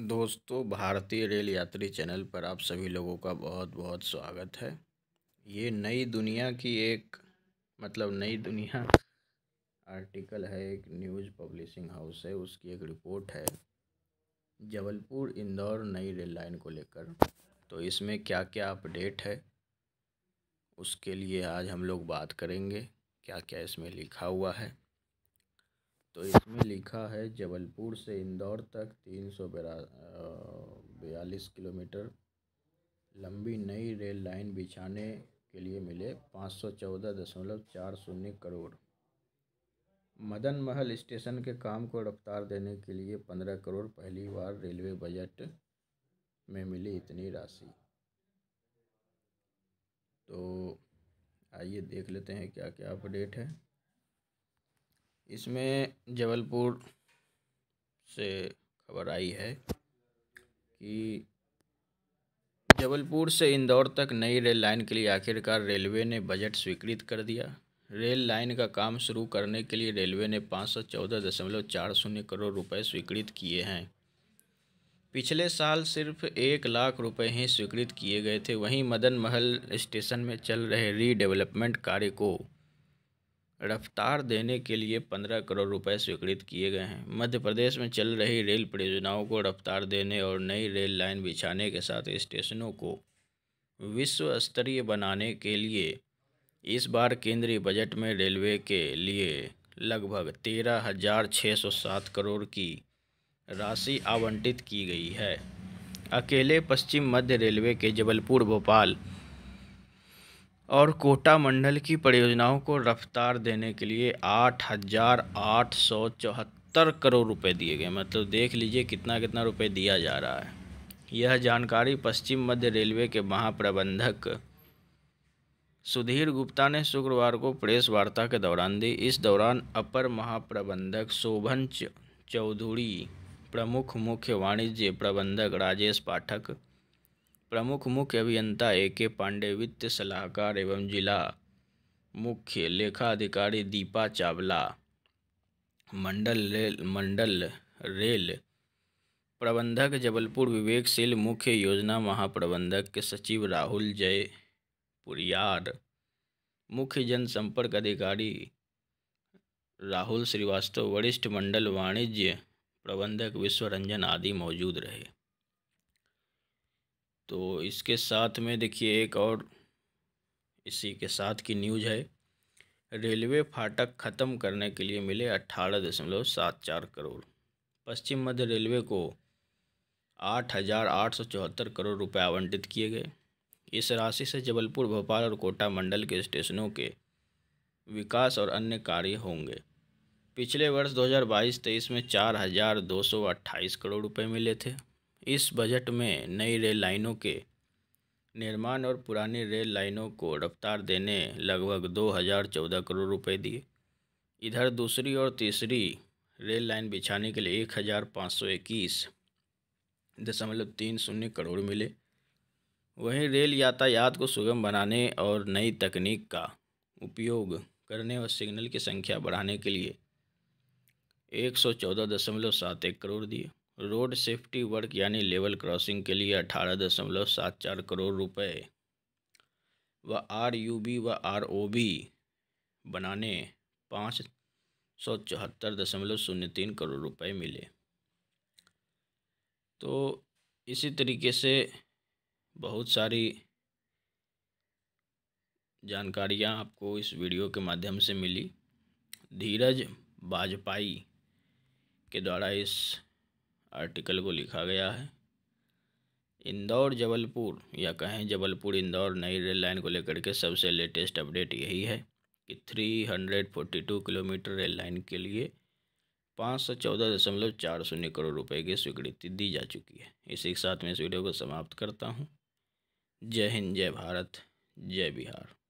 दोस्तों भारतीय रेल यात्री चैनल पर आप सभी लोगों का बहुत बहुत स्वागत है ये नई दुनिया की एक मतलब नई दुनिया आर्टिकल है एक न्यूज़ पब्लिशिंग हाउस है उसकी एक रिपोर्ट है जबलपुर इंदौर नई रेल लाइन को लेकर तो इसमें क्या क्या अपडेट है उसके लिए आज हम लोग बात करेंगे क्या क्या इसमें लिखा हुआ है तो इसमें लिखा है जबलपुर से इंदौर तक तीन सौ बयालीस किलोमीटर लंबी नई रेल लाइन बिछाने के लिए मिले पाँच सौ चौदह दशमलव चार शून्य करोड़ मदन महल स्टेशन के काम को रफ्तार देने के लिए पंद्रह करोड़ पहली बार रेलवे बजट में मिली इतनी राशि तो आइए देख लेते हैं क्या क्या अपडेट है इसमें जबलपुर से खबर आई है कि जबलपुर से इंदौर तक नई रेल लाइन के लिए आखिरकार रेलवे ने बजट स्वीकृत कर दिया रेल लाइन का काम शुरू करने के लिए रेलवे ने पाँच सौ चौदह दशमलव चार शून्य करोड़ रुपए स्वीकृत किए हैं पिछले साल सिर्फ एक लाख रुपए ही स्वीकृत किए गए थे वहीं मदन महल स्टेशन में चल रहे रीडेवलपमेंट कार्य को रफ्तार देने के लिए पंद्रह करोड़ रुपए स्वीकृत किए गए हैं मध्य प्रदेश में चल रही रेल परियोजनाओं को रफ्तार देने और नई रेल लाइन बिछाने के साथ स्टेशनों को विश्व स्तरीय बनाने के लिए इस बार केंद्रीय बजट में रेलवे के लिए लगभग तेरह हजार छः सौ सात करोड़ की राशि आवंटित की गई है अकेले पश्चिम मध्य रेलवे के जबलपुर भोपाल और कोटा मंडल की परियोजनाओं को रफ्तार देने के लिए आठ हज़ार आठ सौ चौहत्तर करोड़ रुपए दिए गए मतलब देख लीजिए कितना कितना रुपए दिया जा रहा है यह जानकारी पश्चिम मध्य रेलवे के महाप्रबंधक सुधीर गुप्ता ने शुक्रवार को प्रेस वार्ता के दौरान दी इस दौरान अपर महाप्रबंधक शोभन चौधरी प्रमुख मुख्य वाणिज्य प्रबंधक राजेश पाठक प्रमुख मुख्य अभियंता ए के पांडे वित्त सलाहकार एवं जिला मुख्य लेखा अधिकारी दीपा चावला मंडल रेल मंडल रेल प्रबंधक जबलपुर विवेकशील मुख्य योजना महाप्रबंधक के सचिव राहुल जय पुरियार मुख्य जनसंपर्क अधिकारी राहुल श्रीवास्तव वरिष्ठ मंडल वाणिज्य प्रबंधक विश्वरंजन आदि मौजूद रहे तो इसके साथ में देखिए एक और इसी के साथ की न्यूज है रेलवे फाटक ख़त्म करने के लिए मिले अट्ठारह दशमलव सात चार करोड़ पश्चिम मध्य रेलवे को आठ हज़ार आठ सौ चौहत्तर करोड़ रुपए आवंटित किए गए इस राशि से जबलपुर भोपाल और कोटा मंडल के स्टेशनों के विकास और अन्य कार्य होंगे पिछले वर्ष 2022-23 में चार हज़ार दो सौ अट्ठाईस करोड़ रुपए मिले थे इस बजट में नई रेल लाइनों के निर्माण और पुरानी रेल लाइनों को रफ्तार देने लगभग दो हज़ार चौदह करोड़ रुपए दिए इधर दूसरी और तीसरी रेल लाइन बिछाने के लिए एक हज़ार पाँच सौ इक्कीस दशमलव तीन शून्य करोड़ मिले वहीं रेल यातायात को सुगम बनाने और नई तकनीक का उपयोग करने और सिग्नल की संख्या बढ़ाने के लिए एक सौ चौदह दशमलव सात एक करोड़ दिए रोड सेफ्टी वर्क यानी लेवल क्रॉसिंग के लिए अठारह दशमलव सात चार करोड़ रुपए व आर यू बी व आर ओ बी बनाने पाँच सौ चौहत्तर दशमलव शून्य तीन करोड़ रुपए मिले तो इसी तरीके से बहुत सारी जानकारियां आपको इस वीडियो के माध्यम से मिली धीरज बाजपाई के द्वारा इस आर्टिकल को लिखा गया है इंदौर जबलपुर या कहें जबलपुर इंदौर नई रेल लाइन को लेकर के सबसे लेटेस्ट अपडेट यही है कि three hundred forty two kilometre rail line के लिए पाँच सौ चौदह दशमलव चार शून्य करोड़ रुपए की स्वीकृति दी जा चुकी है इसी के साथ मैं इस वीडियो को समाप्त करता हूँ जय हिंद जय भारत जय बिहार